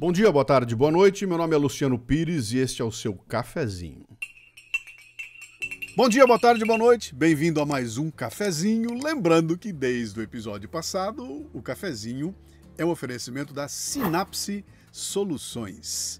Bom dia, boa tarde, boa noite. Meu nome é Luciano Pires e este é o seu cafezinho. Bom dia, boa tarde, boa noite. Bem-vindo a mais um cafezinho. Lembrando que desde o episódio passado, o cafezinho é um oferecimento da Sinapse Soluções,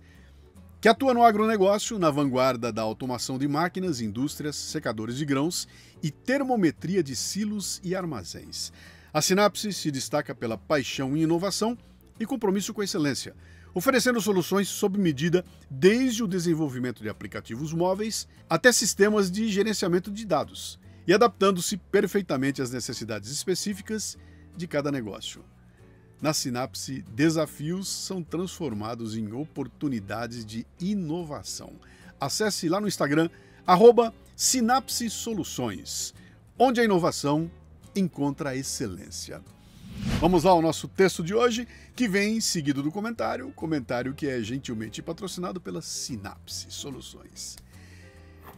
que atua no agronegócio, na vanguarda da automação de máquinas, indústrias, secadores de grãos e termometria de silos e armazéns. A Sinapse se destaca pela paixão em inovação e compromisso com a excelência oferecendo soluções sob medida desde o desenvolvimento de aplicativos móveis até sistemas de gerenciamento de dados e adaptando-se perfeitamente às necessidades específicas de cada negócio. Na Sinapse, desafios são transformados em oportunidades de inovação. Acesse lá no Instagram, arroba Sinapse Soluções, onde a inovação encontra a excelência. Vamos lá ao nosso texto de hoje, que vem seguido do comentário, comentário que é gentilmente patrocinado pela Sinapse Soluções.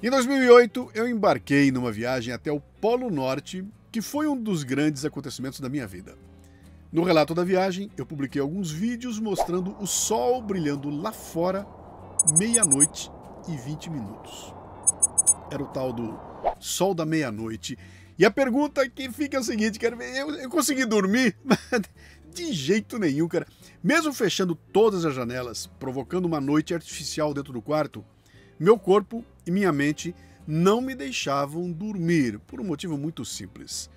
Em 2008, eu embarquei numa viagem até o Polo Norte, que foi um dos grandes acontecimentos da minha vida. No relato da viagem, eu publiquei alguns vídeos mostrando o sol brilhando lá fora, meia-noite e 20 minutos. Era o tal do Sol da Meia-Noite, e a pergunta que fica é o seguinte, cara, eu, eu consegui dormir? De jeito nenhum, cara. Mesmo fechando todas as janelas, provocando uma noite artificial dentro do quarto, meu corpo e minha mente não me deixavam dormir por um motivo muito simples.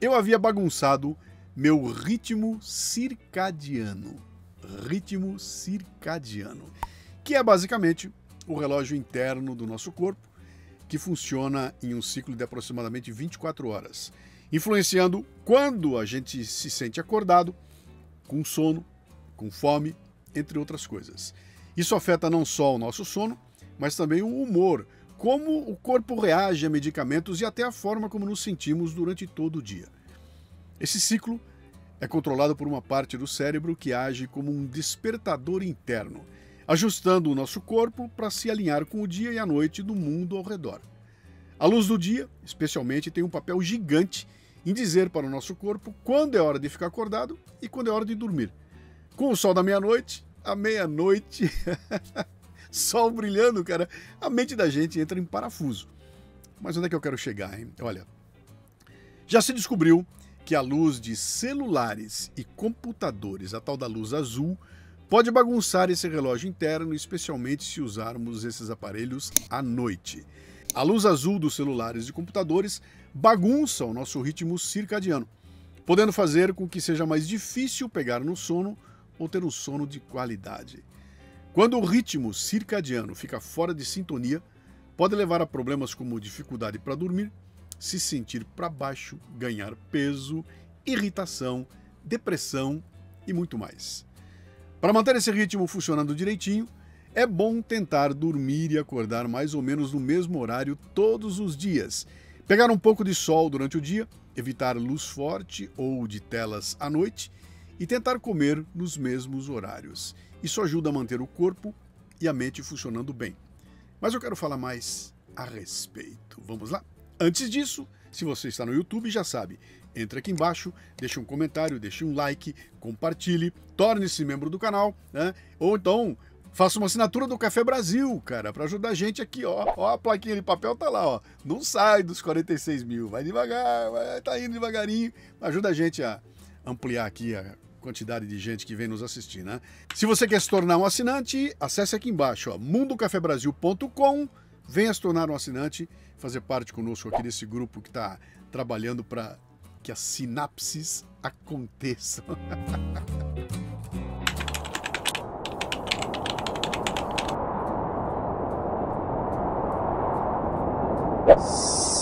Eu havia bagunçado meu ritmo circadiano. Ritmo circadiano, que é basicamente o relógio interno do nosso corpo que funciona em um ciclo de aproximadamente 24 horas, influenciando quando a gente se sente acordado, com sono, com fome, entre outras coisas. Isso afeta não só o nosso sono, mas também o humor, como o corpo reage a medicamentos e até a forma como nos sentimos durante todo o dia. Esse ciclo é controlado por uma parte do cérebro que age como um despertador interno ajustando o nosso corpo para se alinhar com o dia e a noite do mundo ao redor. A luz do dia, especialmente, tem um papel gigante em dizer para o nosso corpo quando é hora de ficar acordado e quando é hora de dormir. Com o sol da meia-noite, a meia-noite, sol brilhando, cara, a mente da gente entra em parafuso. Mas onde é que eu quero chegar, hein? Olha, já se descobriu que a luz de celulares e computadores, a tal da luz azul, Pode bagunçar esse relógio interno, especialmente se usarmos esses aparelhos à noite. A luz azul dos celulares e computadores bagunça o nosso ritmo circadiano, podendo fazer com que seja mais difícil pegar no sono ou ter um sono de qualidade. Quando o ritmo circadiano fica fora de sintonia, pode levar a problemas como dificuldade para dormir, se sentir para baixo, ganhar peso, irritação, depressão e muito mais. Para manter esse ritmo funcionando direitinho, é bom tentar dormir e acordar mais ou menos no mesmo horário todos os dias. Pegar um pouco de sol durante o dia, evitar luz forte ou de telas à noite e tentar comer nos mesmos horários. Isso ajuda a manter o corpo e a mente funcionando bem. Mas eu quero falar mais a respeito. Vamos lá? Antes disso, se você está no YouTube, já sabe, entre aqui embaixo, deixe um comentário, deixe um like, compartilhe, torne-se membro do canal, né? Ou então Faça uma assinatura do Café Brasil, cara, para ajudar a gente aqui, ó. Ó, a plaquinha de papel tá lá, ó. Não sai dos 46 mil, vai devagar, vai, tá indo devagarinho. Ajuda a gente a ampliar aqui a quantidade de gente que vem nos assistir, né? Se você quer se tornar um assinante, acesse aqui embaixo, ó, mundocafebrasil.com. Venha se tornar um assinante, fazer parte conosco aqui desse grupo que tá trabalhando para que as sinapses aconteçam.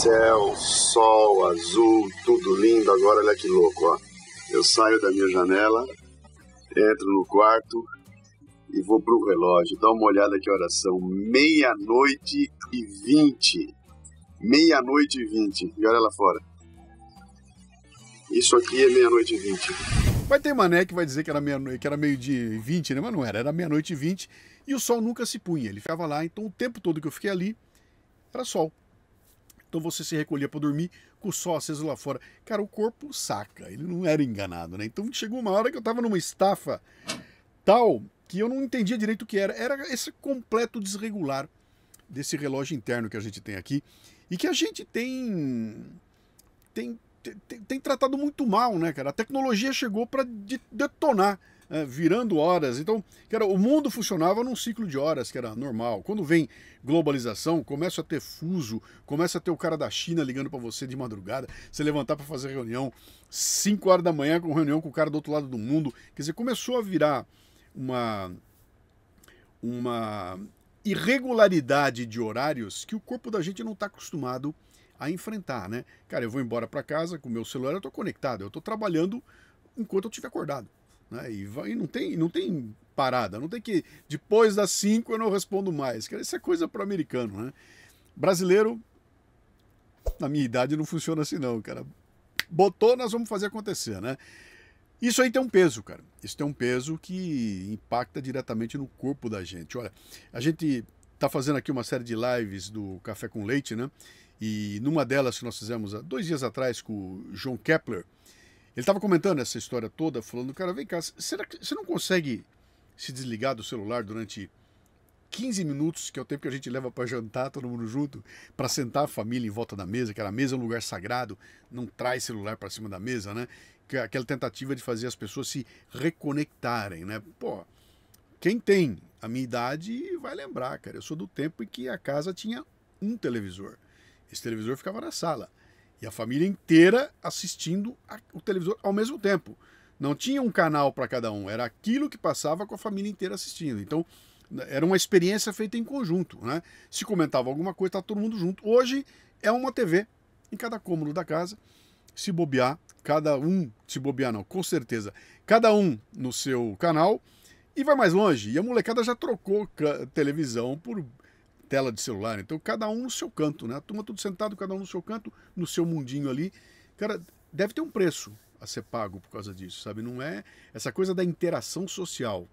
Céu, sol, azul, tudo lindo. Agora olha que louco, ó. Eu saio da minha janela, entro no quarto e vou pro relógio. Dá uma olhada que horas são. Meia-noite e vinte. Meia-noite e vinte. E olha lá fora. Isso aqui é meia-noite e vinte. Vai ter mané que vai dizer que era meia que era meio de vinte, né? Mas não era, era meia-noite e vinte e o sol nunca se punha. Ele ficava lá, então o tempo todo que eu fiquei ali era sol. Então você se recolhia para dormir com o sol aceso lá fora. Cara, o corpo saca, ele não era enganado, né? Então chegou uma hora que eu estava numa estafa tal que eu não entendia direito o que era. Era esse completo desregular desse relógio interno que a gente tem aqui e que a gente tem tem tem, tem, tratado muito mal, né, cara? A tecnologia chegou para de, detonar, é, virando horas. Então, cara, o mundo funcionava num ciclo de horas, que era normal. Quando vem globalização, começa a ter fuso, começa a ter o cara da China ligando para você de madrugada, você levantar para fazer reunião 5 horas da manhã com reunião com o cara do outro lado do mundo. Quer dizer, começou a virar uma uma irregularidade de horários que o corpo da gente não está acostumado a a enfrentar, né? Cara, eu vou embora para casa com o meu celular, eu tô conectado, eu tô trabalhando enquanto eu estiver acordado. Né? E, vai, e não, tem, não tem parada, não tem que depois das 5 eu não respondo mais. Cara, isso é coisa para americano, né? Brasileiro, na minha idade, não funciona assim não, cara. Botou, nós vamos fazer acontecer, né? Isso aí tem um peso, cara. Isso tem um peso que impacta diretamente no corpo da gente. Olha, a gente tá fazendo aqui uma série de lives do Café com Leite, né? E numa delas que nós fizemos há dois dias atrás com o João Kepler, ele estava comentando essa história toda, falando, cara, vem cá, será que você não consegue se desligar do celular durante 15 minutos, que é o tempo que a gente leva para jantar, todo mundo junto, para sentar a família em volta da mesa, que a mesa é um lugar sagrado, não traz celular para cima da mesa, né? É aquela tentativa de fazer as pessoas se reconectarem, né? Pô, quem tem a minha idade vai lembrar, cara. Eu sou do tempo em que a casa tinha um televisor. Esse televisor ficava na sala. E a família inteira assistindo a, o televisor ao mesmo tempo. Não tinha um canal para cada um, era aquilo que passava com a família inteira assistindo. Então, era uma experiência feita em conjunto. Né? Se comentava alguma coisa, tá todo mundo junto. Hoje é uma TV em cada cômodo da casa. Se bobear, cada um, se bobear não, com certeza, cada um no seu canal. E vai mais longe. E a molecada já trocou televisão por tela de celular. Né? Então, cada um no seu canto, né? A turma tudo sentado, cada um no seu canto, no seu mundinho ali. Cara, deve ter um preço a ser pago por causa disso, sabe? Não é essa coisa da interação social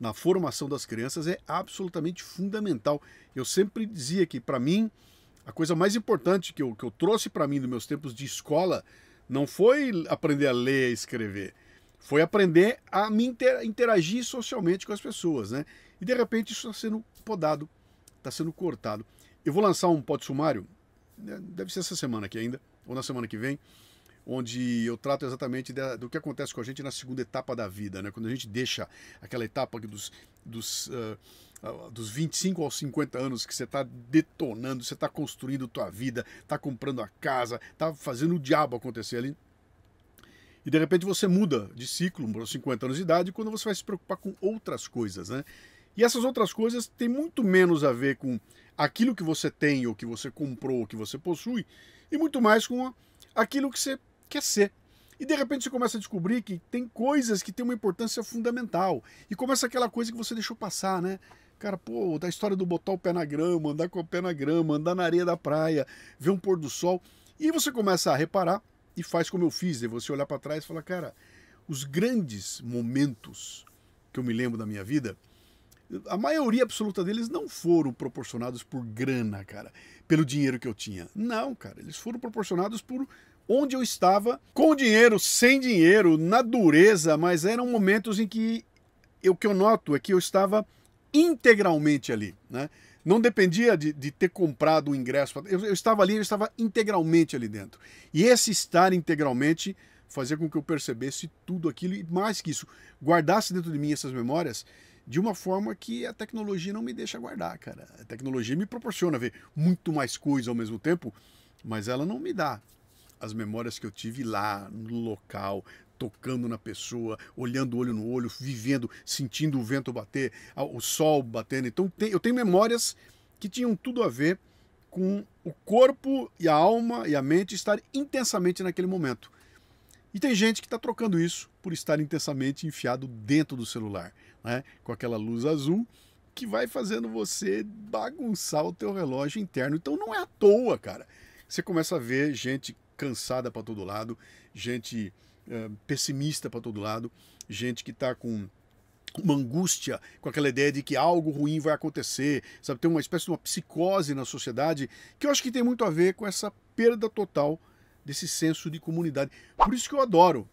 na formação das crianças é absolutamente fundamental. Eu sempre dizia que para mim a coisa mais importante que eu, que eu trouxe para mim dos meus tempos de escola não foi aprender a ler e escrever, foi aprender a me interagir socialmente com as pessoas, né? E de repente isso está sendo podado está sendo cortado. Eu vou lançar um pod sumário, né, deve ser essa semana aqui ainda, ou na semana que vem, onde eu trato exatamente da, do que acontece com a gente na segunda etapa da vida, né? quando a gente deixa aquela etapa dos, dos, uh, dos 25 aos 50 anos que você está detonando, você está construindo tua vida, está comprando a casa, está fazendo o diabo acontecer ali. E de repente você muda de ciclo, os 50 anos de idade, quando você vai se preocupar com outras coisas, né? E essas outras coisas têm muito menos a ver com aquilo que você tem, ou que você comprou, ou que você possui, e muito mais com aquilo que você quer ser. E de repente você começa a descobrir que tem coisas que têm uma importância fundamental. E começa aquela coisa que você deixou passar, né? Cara, pô, da história do botar o pé na grama, andar com o pé na grama, andar na areia da praia, ver um pôr do sol. E você começa a reparar e faz como eu fiz, e você olhar para trás e falar, cara, os grandes momentos que eu me lembro da minha vida a maioria absoluta deles não foram proporcionados por grana, cara, pelo dinheiro que eu tinha. Não, cara, eles foram proporcionados por onde eu estava, com dinheiro, sem dinheiro, na dureza, mas eram momentos em que o que eu noto é que eu estava integralmente ali, né? Não dependia de, de ter comprado o ingresso. Eu, eu estava ali, eu estava integralmente ali dentro. E esse estar integralmente fazia com que eu percebesse tudo aquilo e mais que isso, guardasse dentro de mim essas memórias de uma forma que a tecnologia não me deixa guardar, cara. A tecnologia me proporciona ver muito mais coisa ao mesmo tempo, mas ela não me dá as memórias que eu tive lá no local, tocando na pessoa, olhando olho no olho, vivendo, sentindo o vento bater, o sol batendo. Então eu tenho memórias que tinham tudo a ver com o corpo e a alma e a mente estar intensamente naquele momento. E tem gente que está trocando isso por estar intensamente enfiado dentro do celular, né? com aquela luz azul que vai fazendo você bagunçar o teu relógio interno. Então não é à toa, cara. Você começa a ver gente cansada para todo lado, gente é, pessimista para todo lado, gente que está com uma angústia, com aquela ideia de que algo ruim vai acontecer, sabe? Tem uma espécie de uma psicose na sociedade que eu acho que tem muito a ver com essa perda total desse senso de comunidade. Por isso que eu adoro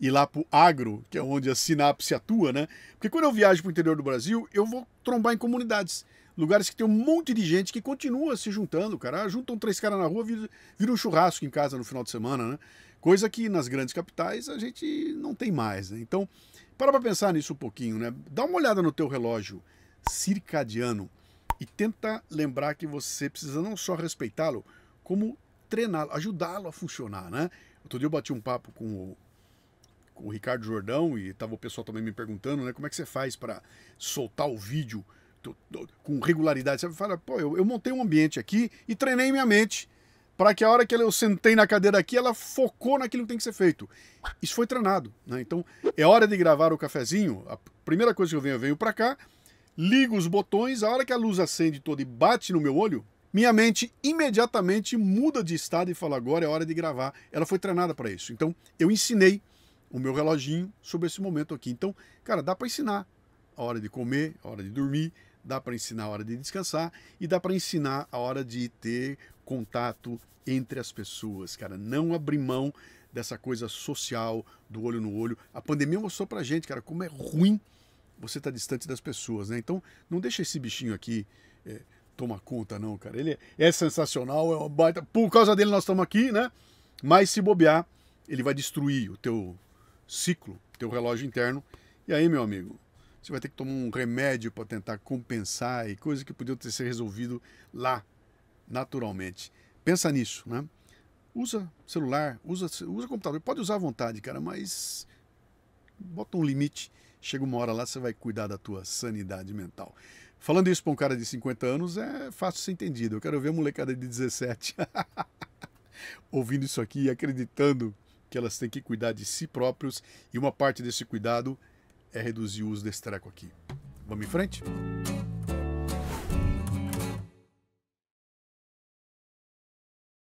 ir lá pro agro, que é onde a sinapse atua, né? Porque quando eu viajo pro interior do Brasil, eu vou trombar em comunidades. Lugares que tem um monte de gente que continua se juntando, cara. Ah, juntam três caras na rua, vira, um churrasco em casa no final de semana, né? Coisa que nas grandes capitais a gente não tem mais, né? Então, para pra pensar nisso um pouquinho, né? Dá uma olhada no teu relógio circadiano e tenta lembrar que você precisa não só respeitá-lo, como treiná-lo, ajudá-lo a funcionar, né? Outro dia eu bati um papo com o, com o Ricardo Jordão e tava o pessoal também me perguntando, né? Como é que você faz para soltar o vídeo tô, tô, com regularidade? Você fala, pô, eu, eu montei um ambiente aqui e treinei minha mente para que a hora que eu sentei na cadeira aqui, ela focou naquilo que tem que ser feito. Isso foi treinado, né? Então, é hora de gravar o cafezinho. A primeira coisa que eu venho, eu venho para cá, ligo os botões, a hora que a luz acende toda e bate no meu olho, minha mente imediatamente muda de estado e fala: agora é hora de gravar. Ela foi treinada para isso. Então, eu ensinei o meu reloginho sobre esse momento aqui. Então, cara, dá para ensinar a hora de comer, a hora de dormir, dá para ensinar a hora de descansar e dá para ensinar a hora de ter contato entre as pessoas, cara. Não abrir mão dessa coisa social, do olho no olho. A pandemia mostrou para gente, cara, como é ruim você estar tá distante das pessoas, né? Então, não deixa esse bichinho aqui é, toma conta, não, cara. Ele é sensacional, é uma baita. Por causa dele nós estamos aqui, né? Mas se bobear, ele vai destruir o teu ciclo, teu relógio interno. E aí, meu amigo, você vai ter que tomar um remédio para tentar compensar e coisa que podia ter sido resolvido lá, naturalmente. Pensa nisso, né? Usa celular, usa, usa computador, pode usar à vontade, cara, mas bota um limite. Chega uma hora lá, você vai cuidar da tua sanidade mental. Falando isso para um cara de 50 anos é fácil ser entendido. Eu quero ver a molecada de 17 ouvindo isso aqui e acreditando que elas têm que cuidar de si próprios e uma parte desse cuidado é reduzir o uso desse treco aqui. Vamos em frente?